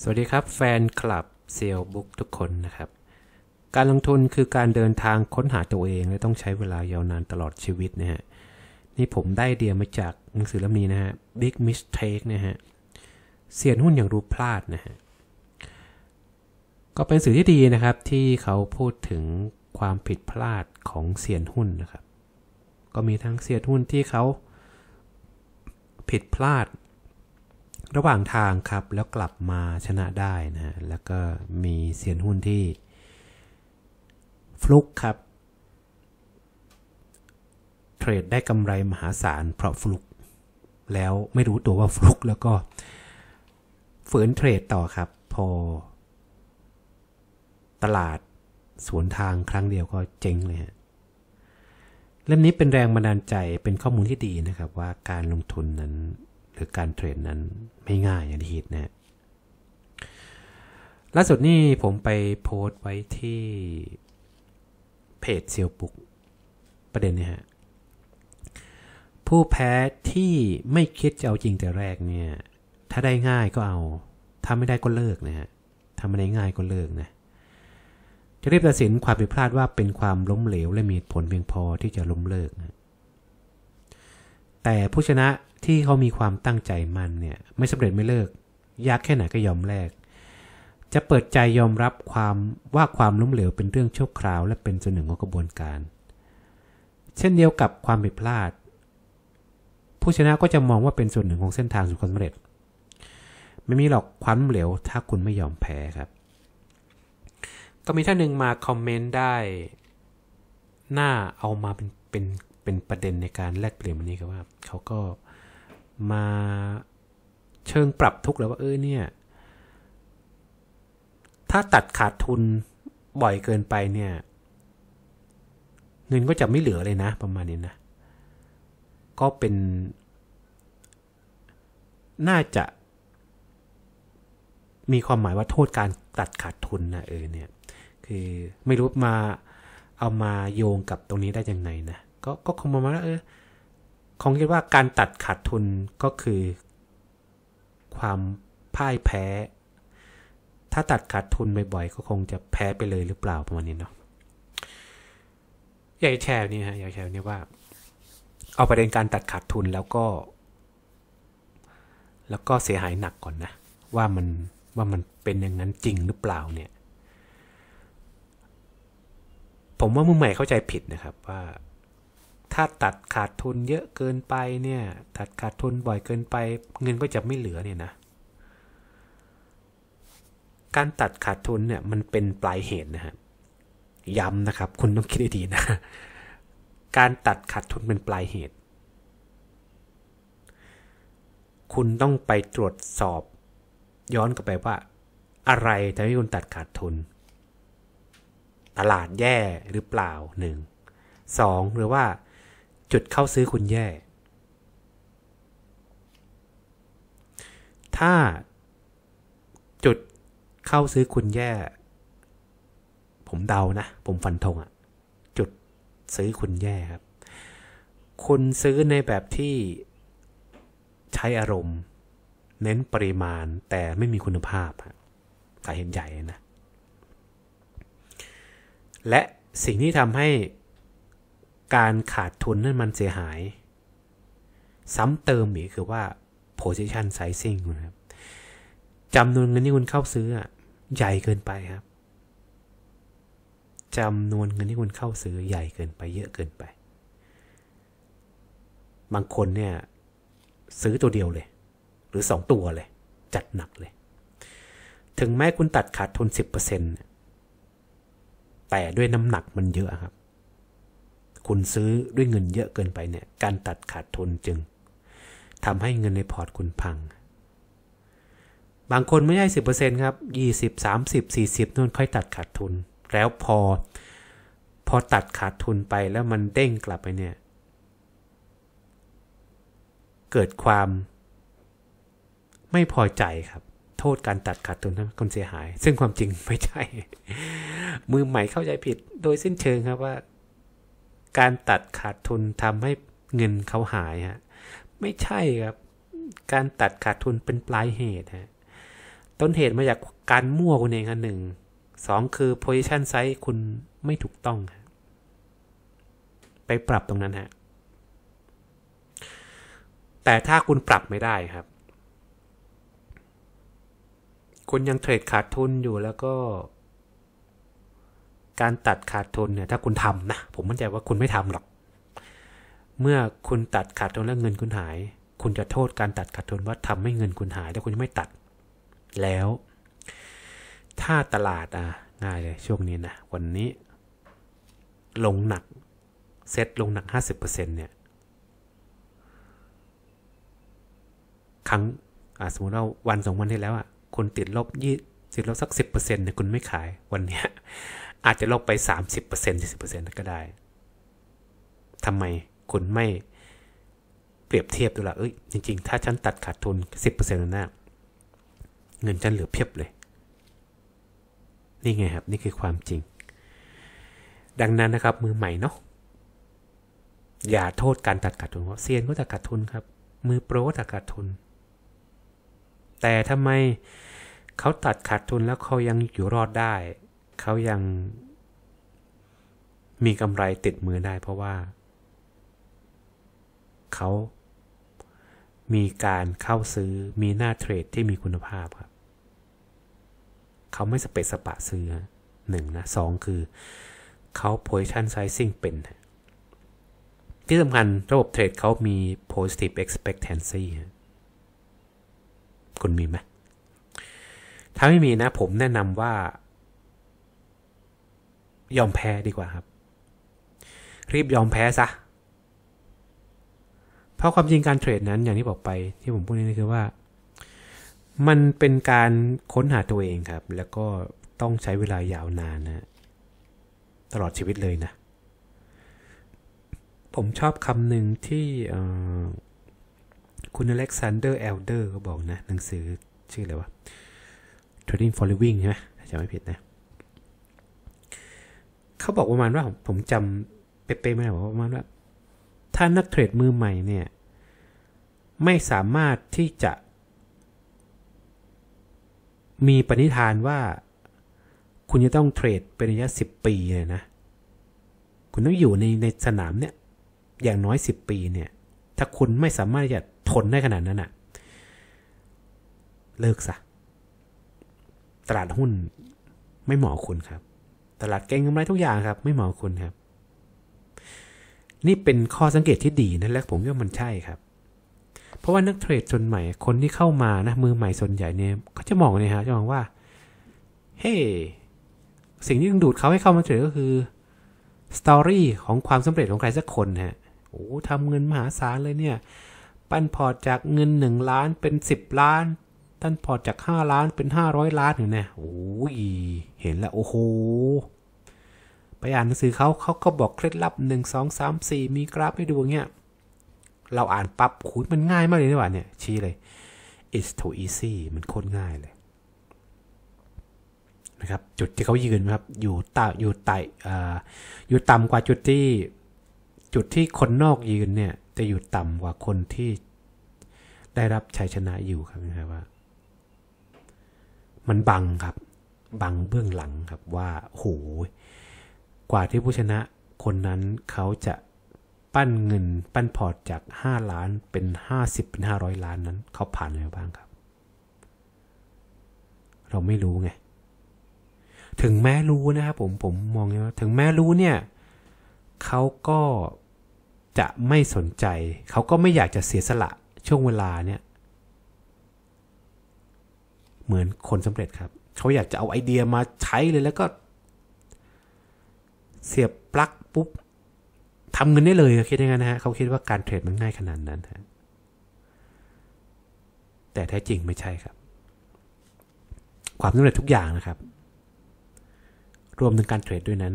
สวัสดีครับแฟนคลับเซลบุ๊กทุกคนนะครับ การลงทุนคือการเดินทางค้นหาตัวเองและต้องใช้เวลายาวนานตลอดชีวิตนะฮะนี่ผมได้เดียมาจากหนังสือเล่มนี้นะฮะ Big Mistake นะฮะเสี่ยงหุ้นอย่างรู้พลาดนะฮะก็เป็นสื่อที่ดีนะครับ ที่เขาพูดถึงความผิดพลาดของเสี่ยงหุ้นนะครับ ก็มีทั้งเสี่ยงหุ้นที่เขาผิดพลาดระหว่างทางครับ แล้วกลับมาชนะได้นะแล้วก็มีเสียนหุ้นที่ ฟลุกครับเทรดได้กำไรมหาศาลเพราะฟลุกแล้วไม่รู้ตัวว่าฟลุกแล้วก็ฝืนเทรดต่อครับ พอ ตลาดสวนทางครั้งเดียวก็เจ๊งเลยฮะเล่มนี้เป็นแรงบันดาลใจเป็นข้อมูลที่ดีนะครับ ว่าการลงทุนนั้นหรือการเทรดนั้นไม่ง่ายอย่างที่คิดนะล่าสุดนี่ผมไปโพสต์ไว้ที่เพจเซียวปุก ประเด็นนี้ฮะ ผู้แพ้ที่ไม่คิดจะเอาจริงแต่แรกเนี่ย ถ้าได้ง่ายก็เอา ถ้าไม่ได้ก็เลิกนะฮะถ้าไม่ได้ง่ายก็เลิกนะ จะเรียบตัดสินความผิดพลาดว่าเป็นความล้มเหลวและมีผลเพียงพอที่จะล้มเลิกนะแต่ผู้ชนะที่เขามีความตั้งใจมันเนี่ยไม่สำเร็จไม่เลิกยากแค่ไหนก็ยอมแลกจะเปิดใจยอมรับความว่าความล้มเหลวเป็นเรื่องชั่วคราวและเป็นส่วนหนึ่งของกระบวนการ เช่นเดียวกับความผิดพลาด ผู้ชนะก็จะมองว่าเป็นส่วนหนึ่งของเส้นทางสู่ความสำเร็จ ไม่มีหรอกความล้มเหลวถ้าคุณไม่ยอมแพ้ครับก็มีท่านหนึ่งมาคอมเมนต์ได้ หน้าเอามาเป็นเป็นเป็นประเด็นในการแลกเปลี่ยนวันนี้ครับว่าเขาก็มาเชิงปรับทุกแล้วว่าเออเนี่ยถ้าตัดขาดทุนบ่อยเกินไปเนี่ยเงินก็จะไม่เหลือเลยนะประมาณนี้นะก็เป็นน่าจะมีความหมายว่าโทษการตัดขาดทุนนะเออเนี่ยคือไม่รู้มาเอามาโยงกับตรงนี้ได้ยังไงนะก็ก็คงมาณว่าเออคงคิดว่าการตัดขาดทุนก็คือ ความพ่ายแพ้ ถ้าตัดขาดทุนบ่อยๆก็คงจะแพ้ไปเลยหรือเปล่าประมาณนี้เนาะอยากแชร์นี่ฮะอยากแชร์นี่ว่า เอาประเด็นการตัดขาดทุนแล้วก็ แล้วก็เสียหายหนักก่อนนะ ว่ามันว่ามันเป็นอย่างนั้นจริงหรือเปล่าเนี่ยผมว่ามือใหม่เข้าใจผิดนะครับว่าถ้าตัดขาดทุนเยอะเกินไปเนี่ยตัดขาดทุนบ่อยเกินไป เงินก็จะไม่เหลือเนี่ยนะการตัดขาดทุนเนี่ยมันเป็นปลายเหตุนะฮะย้ำนะครับ คุณต้องคิดให้ดีนะการตัดขาดทุนเป็นปลายเหตุ คุณต้องไปตรวจสอบ ย้อนกลับไปว่า อะไรทำให้คุณตัดขาดทุน ตลาดแย่หรือเปล่าหนึ่งสองหรือว่าจุดเข้าซื้อคุณแย่ ถ้าจุดเข้าซื้อคุณแย่ ผมเดานะ ผมฟันธงอะ จุดซื้อคุณแย่ครับคุณซื้อในแบบที่ใช้อารมณ์ เน้นปริมาณแต่ไม่มีคุณภาพสาเห็นใหญ่นะ และสิ่งที่ทำให้การขาดทุนนั่นมันเสียหาย ซ้ำเติมอีกคือว่า position sizing นะครับจำนวนเงินที่คุณเข้าซื้อใหญ่เกินไปครับจำนวนเงินที่คุณเข้าซื้อใหญ่เกินไปเยอะเกินไป บางคนเนี่ย ซื้อตัวเดียวเลย หรือสองตัวเลย จัดหนักเลย ถึงแม้คุณตัดขาดทุนสิบเปอร์เซ็นแต่ด้วยน้ำหนักมันเยอะครับคุณซื้อด้วยเงินเยอะเกินไปเนี่ย การตัดขาดทุนจึงทำให้เงินในพอร์ตคุณพัง บางคนไม่ใช่สิบเปอร์เซ็นครับยี่สิบสามสิบสี่สิบนู่นค่อยตัดขาดทุน แล้วพอพอตัดขาดทุนไปแล้วมันเด้งกลับไปเนี่ย เกิดความ ไม่พอใจครับโทษการตัดขาดทุนทำให้คนเสียหาย ซึ่งความจริงไม่ใช่ มือใหม่เข้าใจผิด โดยสิ้นเชิงครับว่าการตัดขาดทุนทำให้เงินเขาหายฮะ ไม่ใช่ครับ การตัดขาดทุนเป็นปลายเหตุฮะต้นเหตุมาจากการมั่วคุณเองอันหนึ่ง สองคือ position size คุณไม่ถูกต้อง ไปปรับตรงนั้นฮะ แต่ถ้าคุณปรับไม่ได้ครับ คุณยังเทรดขาดทุนอยู่แล้วก็การตัดขาดทุนเนี่ยถ้าคุณทำนะผมมั่นใจว่าคุณไม่ทำหรอก เมื่อคุณตัดขาดทุนแล้วเงินคุณหาย คุณจะโทษการตัดขาดทุนว่าทำให้เงินคุณหายแต่คุณไม่ตัด แล้ว ถ้าตลาด อ่ะง่ายเลยช่วงนี้นะวันนี้ ลงหนักเซ็ตลงหนัก50%เนี่ยครั้งสมมติว่าวันสองวันที่แล้วอ่ะคุณติดลบยี่ติดลบสักิบเนี่ยคุณไม่ขายวันเนี้ยอาจจะลบไป30% 40%ก็ได้ ทำไมคุณไม่เปรียบเทียบดูละเอ้ยจริงๆถ้าฉันตัดขาดทุน10%นั่นนะเงินฉันเหลือเพียบเลย นี่ไงครับ นี่คือความจริง ดังนั้นนะครับ มือใหม่เนาะอย่าโทษการตัดขาดทุนเพราะเซียนก็ตัดขาดทุนครับ มือโปรก็ตัดขาดทุน แต่ทำไมเขาตัดขาดทุนแล้วเขายังอยู่รอดได้เขายังมีกำไรติดมือได้ เพราะว่า เขามีการเข้าซื้อมีหน้าเทรดที่มีคุณภาพครับเขาไม่สเปซสปะซื้อ หนึ่งนะสองคือเขาโพ s i t i o n sizing เป็น ที่สำคัญระบบเทรดเขามี positive expectancy คุณมีไหมถ้าไม่มีนะผมแนะนำว่ายอมแพ้ดีกว่าครับ รีบยอมแพ้ซะ เพราะความจริงการเทรดนั้นอย่างที่บอกไป ที่ผมพูดนี่คือว่า มันเป็นการค้นหาตัวเองครับ แล้วก็ต้องใช้เวลายาวนานนะ ตลอดชีวิตเลยนะ ผมชอบคำหนึ่งที่คุณอเล็กซานเดอร์เอลเดอร์เขาบอกนะ หนังสือชื่ออะไรวะ Trading for Living ใช่ไหมถ้าจำไม่ผิดนะเขาบอกประมาณว่าผมจำเป๊ะๆไม่ได้บอกประมาณว่า ถ้านักเทรดมือใหม่เนี่ย ไม่สามารถที่จะมีปณิธานว่า คุณจะต้องเทรดเป็นระยะสิบปีเลยนะ คุณต้องอยู่ในในสนามเนี่ยอย่างน้อยสิบปีเนี่ย ถ้าคุณไม่สามารถจะทนได้ขนาดนั้นอะเลิกซะตลาดหุ้นไม่เหมาะคุณครับตลาดเก่งกำไรทุกอย่างครับ ไม่เหมาคุณครับ นี่เป็นข้อสังเกตที่ดีนะและผมว่ามันใช่ครับ เพราะว่านักเทรดส่วนใหม่คนที่เข้ามานะ มือใหม่ส่วนใหญ่เนี่ยก็จะมองเลยฮะจะมองว่า เฮ้ hey, สิ่งที่ดึงดูดเขาให้เข้ามาเทรดก็คือสตอรี่ของความสำเร็จของใครสักคนฮะโอ้ทำเงินมหาศาลเลยเนี่ย ปั้นพอจากเงินหนึ่งล้านเป็นสิบล้านท่านพอจากห้าล้านเป็นห้าร้อยล้านอยู่นะโอ้ยเห็นแล้วโอ้โห ไปอ่านหนังสือเขาเขาก็บอกเคล็ดลับหนึ่งสองสามสี่มีกราฟให้ดูเงี้ย เราอ่านปับ๊บคุยมันง่ายมากเลยนี่หว่าเนี่ย ชี้เลย it's too easy มันโคตรง่ายเลยนะครับ จุดที่เขายืนนะครับ อยู่ต่ำอยู่ไต่อยู่ต่ำกว่าจุดที่ จุดที่คนนอกยืนเนี่ย จะอยู่ต่ำกว่าคนที่ได้รับชัยชนะอยู่ครับนะครับว่ามันบังครับ บังเบื้องหลังครับว่าโหกว่าที่ผู้ชนะคนนั้นเขาจะปั้นเงิน ปั้นพอร์ตจาก 5 ล้านเป็น 50 เป็น 500 ล้านนั้นเขาผ่านอะไรบ้างครับ เราไม่รู้ไง ถึงแม้รู้นะครับผมผมมองว่าถึงแม้รู้เนี่ย เขาก็จะไม่สนใจ เขาก็ไม่อยากจะเสียสละช่วงเวลาเนี่ยเหมือนคนสำเร็จครับเขาอยากจะเอาไอเดียมาใช้เลยแล้วก็เสียบปลั๊กปุ๊บทำเงินได้เลยคิดอย่างนั้นนะฮะเขาคิดว่าการเทรดมันง่ายขนาดนั้นฮะแต่แท้จริงไม่ใช่ครับ ความสำเร็จทุกอย่างนะครับ รวมถึงการเทรดด้วยนั้น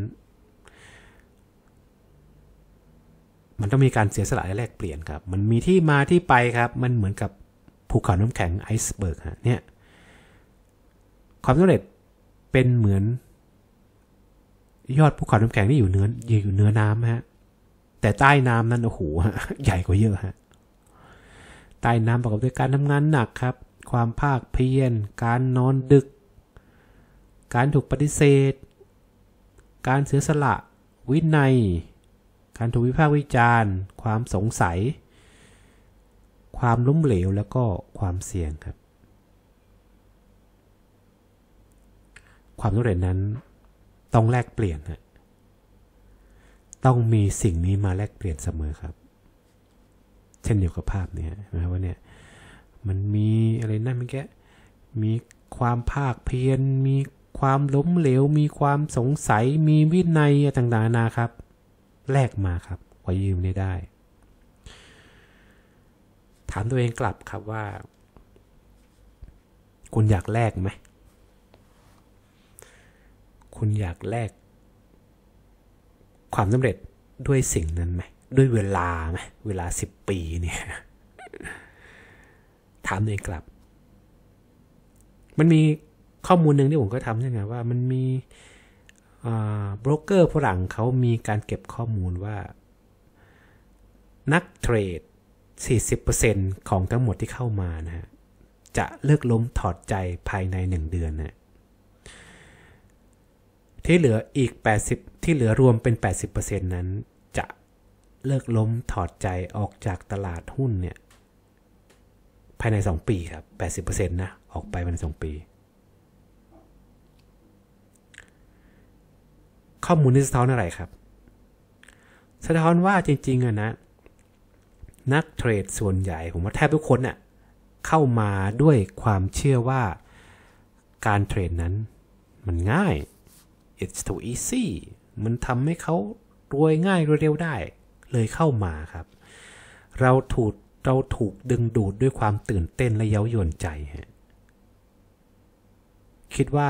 มันต้องมีการเสียสละและแลกเปลี่ยนครับ มันมีที่มาที่ไปครับ มันเหมือนกับภูเขาน้ำแข็งไอซ์เบิร์กฮะ เนี่ยความสำเร็จเป็นเหมือนยอดภูเขาน้ำแข็งที่อยู่เนื้ออยู่เนื้อน้ำฮะแต่ใต้น้ำนั้นโอ้โหใหญ่กว่าเยอะฮะใต้น้ำประกอบด้วยการทำงานหนักครับ ความภาคเพียรการนอนดึก การถูกปฏิเสธ การเสียสละวินัย การถูกวิพากษ์วิจารณ์ ความสงสัย ความล้มเหลวแล้วก็ความเสี่ยงครับความสำเร็จนั้น ต้องแลกเปลี่ยนฮะต้องมีสิ่งนี้มาแลกเปลี่ยนเสมอครับ เช่นเดียวกับภาพเนี่ยนะว่าเนี่ย มันมีอะไรนั่นเมื่อกี้มีความภาคเพียรมีความล้มเหลว มีความสงสัย มีวินัยต่าง ๆนาครับแลกมาครับกว่ายืมได้ถามตัวเองกลับครับว่า คุณอยากแลกไหมคุณอยากแลกความสำเร็จด้วยสิ่งนั้นไหม ด้วยเวลาไหมเวลาสิบปีเนี่ย ถามตัวเองกลับ มันมีข้อมูลหนึ่งที่ผมก็ทำใช่ไหมว่า มันมีบรกเกอร์ฝรั่งเขามีการเก็บข้อมูลว่า นักเทรด 40%ของทั้งหมดที่เข้ามานะฮะจะเลิกล้มถอดใจภายใน1เดือนนะที่เหลืออีก 80 ที่เหลือรวมเป็น 80%นั้น จะเลิกล้มถอดใจออกจากตลาดหุ้นเนี่ย ภายใน 2 ปีครับ 80%นะ ออกไปภายใน 2 ปี ข้อมูลนี้สะท้อนอะไรครับสะท้อนว่าจริงๆอะนะนักเทรดส่วนใหญ่ ผมว่าแทบทุกคนน่ะเข้ามาด้วยความเชื่อว่าการเทรดนั้นมันง่าย it's too easy มันทำให้เขารวยง่ายรวยเร็วได้ เลยเข้ามาครับ เราถูกเราถูกดึงดูดด้วยความตื่นเต้นและเย้ายวนใจฮะคิดว่า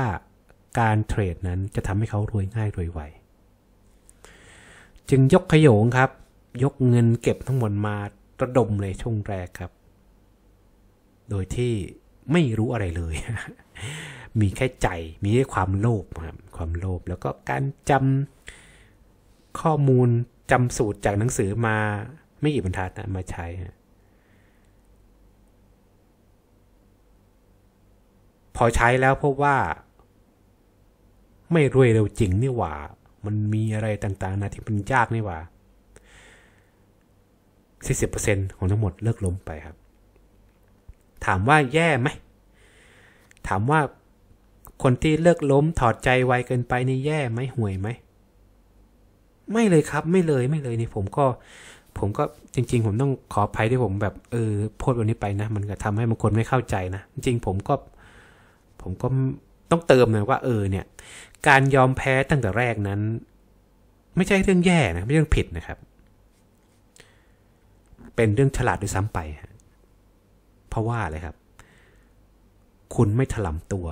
การเทรดนั้นจะทำให้เขารวยง่ายรวยไว จึงยกขยงครับ ยกเงินเก็บทั้งหมดมาระดมเลยช่วงแรกครับ โดยที่ไม่รู้อะไรเลยมีแค่ใจ มีแค่ความโลภครับ ความโลภ แล้วก็การจำข้อมูลจำสูตรจากหนังสือมาไม่กี่บรรทัดนะมาใช้ พอใช้แล้วพบว่า ไม่รวยเร็วจริงนี่หว่า มันมีอะไรต่างๆนะที่มันยากนี่หว่า40%ของทั้งหมดเลิกล้มไปครับ ถามว่าแย่ไหม ถามว่าคนที่เลิกล้มถอดใจไวเกินไปนี่แย่ไหมห่วยไหม ไม่เลยครับ ไม่เลยไม่เลยนี่ ผมก็ ผมก็จริงๆ ผมต้องขออภัยที่ผมแบบ เออพูดวันนี้ไปนะมันก็ทำให้บางคนไม่เข้าใจนะ จริงผมก็ ผมก็ต้องเติมหน่อยว่าเออเนี่ย การยอมแพ้ตั้งแต่แรกนั้น ไม่ใช่เรื่องแย่นะไม่ใช่เรื่องผิดนะครับ เป็นเรื่องฉลาดด้วยซ้ำไปเพราะว่าอะไรครับ คุณไม่ถลำตัว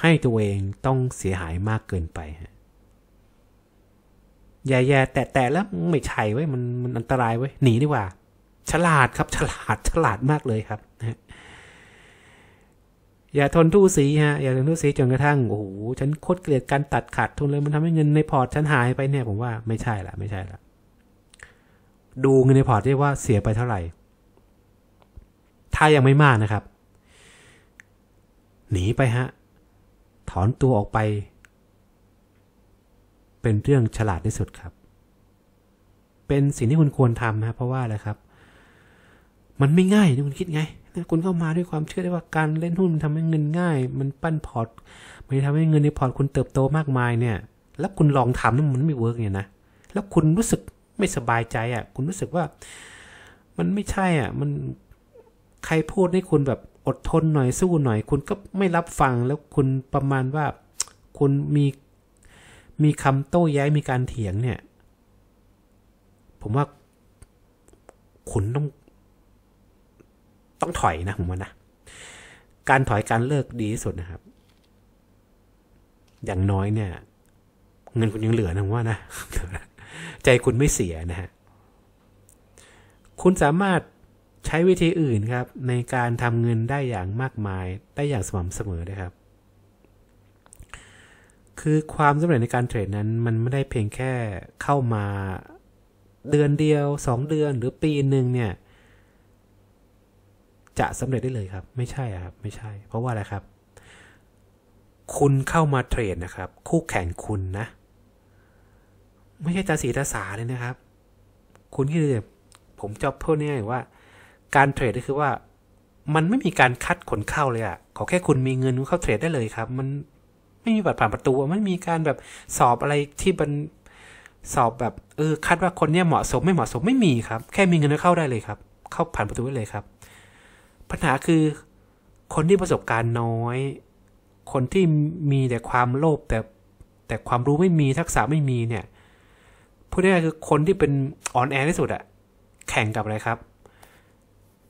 ให้ตัวเองต้องเสียหายมากเกินไปฮะอย่าแต่แต่แล้วไม่ใช่เว้ยมันมันอันตรายเว้ยหนีดีกว่า ฉลาดครับ ฉลาดฉลาดมากเลยครับอย่าทนทู่สีฮะอย่าทนทู่สีจนกระทั่งโอ้โหฉันโคตรเกลียดการตัดขาดทุนเลยมันทำให้เงินในพอร์ตฉันหายไปเนี่ยผมว่า ไม่ใช่ละไม่ใช่ละดูเงินในพอร์ตได้ว่าเสียไปเท่าไหร่ ถ้ายังไม่มากนะครับ หนีไปฮะถอนตัวออกไปเป็นเรื่องฉลาดที่สุดครับ เป็นสิ่งที่คุณควรทำนะเพราะว่าอะไรครับ มันไม่ง่ายที่คุณคิดไงคุณเข้ามาด้วยความเชื่อได้ว่าการเล่นหุ้นมันทำให้เงินง่าย มันปั้นพอร์ตมันทำให้เงินในพอร์ตคุณเติบโตมากมายเนี่ย แล้วคุณลองทำแล้วมันไม่เวิร์กเนี่ยนะแล้วคุณรู้สึกไม่สบายใจอะ่ะ คุณรู้สึกว่า มันไม่ใช่อะ่ะมันใครพูดให้คุณแบบอดทนหน่อยสู้หน่อยคุณก็ไม่รับฟัง แล้วคุณประมาณว่า คุณมี มีคำโต้แย้งมีการเถียงเนี่ย ผมว่าคุณต้อง ต้องถอยนะ ผมว่านะการถอยการเลิกดีที่สุดนะครับ อย่างน้อยเนี่ย เงินคุณยังเหลือนะ ผมว่านะใจคุณไม่เสียนะฮะคุณสามารถใช้วิธีอื่นครับในการทำเงินได้อย่างมากมายได้อย่างสม่ำเสมอนะครับ คือความสำเร็จในการเทรดนั้น มันไม่ได้เพียงแค่เข้ามาเดือนเดียว2เดือนหรือปีหนึ่งเนี่ย จะสำเร็จได้เลยครับ ไม่ใช่ครับไม่ใช่ เพราะว่าอะไรครับ คุณเข้ามาเทรดนะครับ คู่แข่งคุณนะ ไม่ใช่ตาสีตาสาเลยนะครับ คุณคือเยผมจอบพูดง่ายว่าการเทรด ก็คือว่า มันไม่มีการคัดขนเข้าเลยอะ่ะ ขอแค่คุณมีเงินเข้าเทรดได้เลยครับ มันไม่มีบัตรผ่านประตูไม่มีการแบบสอบอะไรที่มันสอบแบบเออคัดว่าคนเนี้ยเหมาะสมไม่เหมาะสมไม่มีครับ แค่มีเงินเข้าได้เลยครับ เข้าผ่านประตูได้เลยครับ ปัญหาคือคนที่ประสบการณ์น้อย คนที่มีแต่ความโลภแต่แต่ความรู้ไม่มีทักษะไม่มีเนี่ยพูดง่ายๆคือคนที่เป็นอ่อนแอที่สุดอะแข่งกับอะไรครับ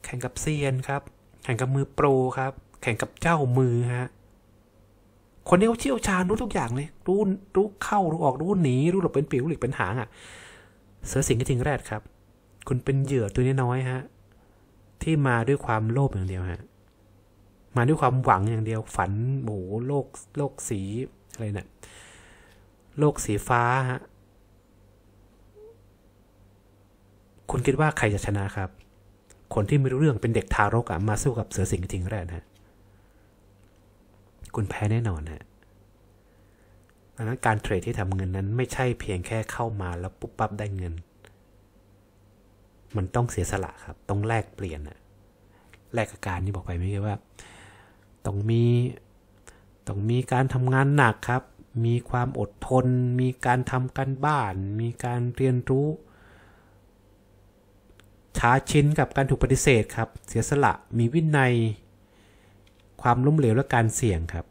แข่งกับเซียนครับ แข่งกับมือโปรครับ แข่งกับเจ้ามือฮะ คนนี้เขาเชี่ยวชาญรู้ทุกอย่างเลย รู้รู้เข้ารู้ออกรู้หนีรู้หลบเป็นปิวหลีกเป็นหางอะ่ะ เสือสิงห์ก็จริงแรดครับ คุณเป็นเหยื่อตัวน้อยฮะ ที่มาด้วยความโลภอย่างเดียวฮะ มาด้วยความหวังอย่างเดียว ฝันโหโลกโลกสีอะไรเนะี่ยโลกสีฟ้าฮะ คุณคิดว่าใครจะชนะครับคนที่ไม่รู้เรื่องเป็นเด็กทารกอะมาสู้กับเสือสิงห์จริงแรกนะคุณแพ้แน่นอนฮนะดังนั้นการเทรดที่ทำเงินนั้นไม่ใช่เพียงแค่เข้ามาแล้วปุ๊บปั๊บได้เงิน มันต้องเสียสละครับ ต้องแลกเปลี่ยนอะแลกกับการที่บอกไปไม่ใช่ว่าต้องมีต้องมีการทำงานหนักครับ มีความอดทน มีการทำกันบ้าน มีการเรียนรู้ช้าชินกับการถูกปฏิเสธครับ เสียสละ มีวินัย ความล้มเหลวและการเสี่ยงครับ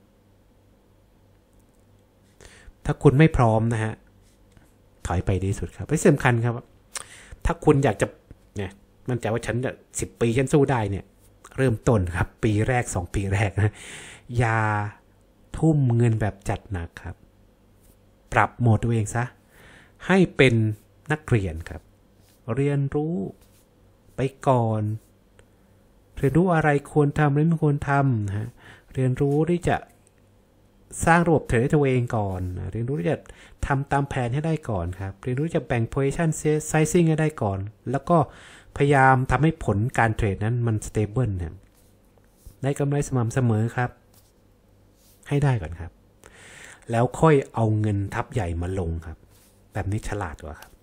ถ้าคุณไม่พร้อมนะฮะ ถอยไปดีสุดครับ ไม่สำคัญครับ ถ้าคุณอยากจะเนี่ย มั่นใจว่าฉันสิบปีฉันสู้ได้เนี่ย เริ่มต้นครับ ปีแรกสองปีแรกนะ อย่าทุ่มเงินแบบจัดหนักครับ ปรับโหมดตัวเองซะ ให้เป็นนักเรียนครับ เรียนรู้ไปก่อนเรียนรู้อะไรควรทำหรือไม่ควรทำฮะเรียนรู้ที่จะสร้างระบบเทรดตัวเองก่อนเรียนรู้ที่จะทำตามแผนให้ได้ก่อนครับเรียนรู้จะแบ่ง position sizing ให้ได้ก่อน แล้วก็พยายามทำให้ผลการเทรดนั้นมันสเตเบิลนะได้กำไรสม่ำเสมอครับ ให้ได้ก่อนครับ แล้วค่อยเอาเงินทับใหญ่มาลงครับ แบบนี้ฉลาดกว่าครับ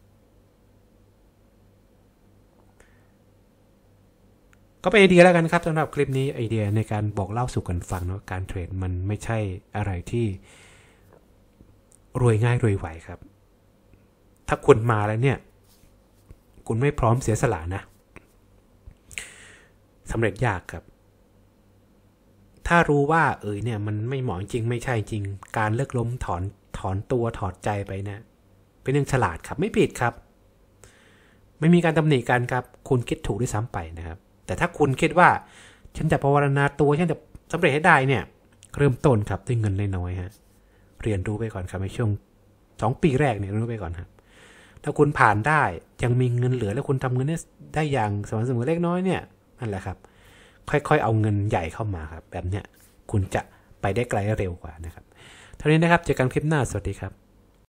ก็เป็นไอเดียแล้วกันครับสำหรับคลิปนี้ไอเดียในการบอกเล่าสู่กันฟังเนาะการเทรด มันไม่ใช่อะไรที่ รวยง่ายรวยไวครับ ถ้าคุณมาแล้วเนี่ย คุณไม่พร้อมเสียสละนะสำเร็จยากครับ ถ้ารู้ว่าเอยเนี่ย มันไม่เหมาะจริงไม่ใช่จริง การเลิกล้มถอนถอนตัวถอดใจไปเนะเป็นเรื่องฉลาดครับ ไม่ผิดครับ ไม่มีการตำหนิกันครับ คุณคิดถูกด้วยซ้ำไปนะครับแต่ถ้าคุณคิดว่าฉันจะภาวนาตัวฉันจะสำเร็จให้ได้เนี่ย เริ่มต้นครับด้วยเงินน้อยๆฮะเรียนรู้ไปก่อนครับในช่วงสองปีแรกเนี่ยเรียนรู้ไปก่อนครับถ้าคุณผ่านได้ยังมีเงินเหลือแล้วคุณทำเงินได้อย่างสม่ำเสมอเล็กน้อยเนี่ยนั่นแหละครับ ค่อยๆเอาเงินใหญ่เข้ามาครับ แบบเนี้ยคุณจะไปได้ไกลเร็วกว่านะครับ เท่านี้นะครับเจอกันคลิปหน้าสวัสดีครับ